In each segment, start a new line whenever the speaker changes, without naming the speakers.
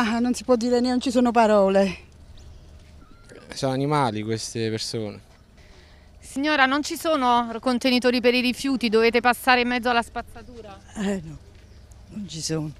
Ah, non si può dire non ci sono parole. Sono animali queste persone. Signora, non ci sono contenitori per i rifiuti, dovete passare in mezzo alla spazzatura? Eh no, non ci sono.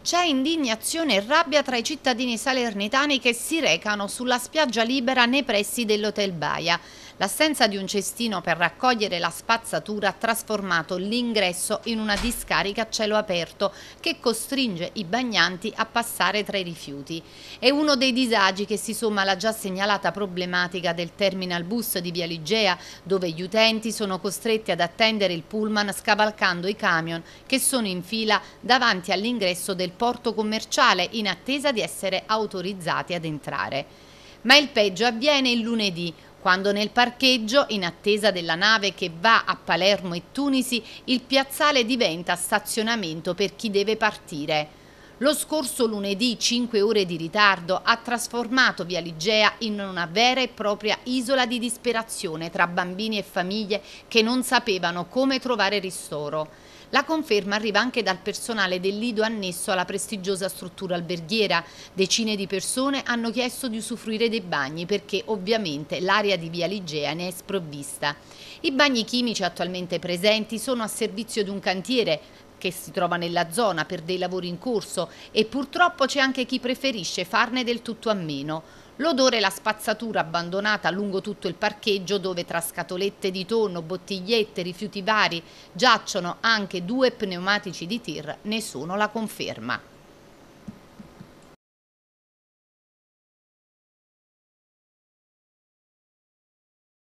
C'è indignazione e rabbia tra i cittadini salernitani che si recano sulla spiaggia libera nei pressi dell'Hotel Baia. L'assenza di un cestino per raccogliere la spazzatura ha trasformato l'ingresso in una discarica a cielo aperto che costringe i bagnanti a passare tra i rifiuti. È uno dei disagi che si somma alla già segnalata problematica del terminal bus di Via Ligea dove gli utenti sono costretti ad attendere il pullman scavalcando i camion che sono in fila davanti all'ingresso del porto commerciale in attesa di essere autorizzati ad entrare. Ma il peggio avviene il lunedì, quando nel parcheggio, in attesa della nave che va a Palermo e Tunisi, il piazzale diventa stazionamento per chi deve partire. Lo scorso lunedì 5 ore di ritardo ha trasformato Via Ligea in una vera e propria isola di disperazione tra bambini e famiglie che non sapevano come trovare ristoro. La conferma arriva anche dal personale del Lido annesso alla prestigiosa struttura alberghiera. Decine di persone hanno chiesto di usufruire dei bagni perché ovviamente l'area di Via Ligea ne è sprovvista. I bagni chimici attualmente presenti sono a servizio di un cantiere che si trova nella zona per dei lavori in corso e purtroppo c'è anche chi preferisce farne del tutto a meno. L'odore e la spazzatura abbandonata lungo tutto il parcheggio dove tra scatolette di tonno, bottigliette, rifiuti vari giacciono anche due pneumatici di tir ne sono la conferma.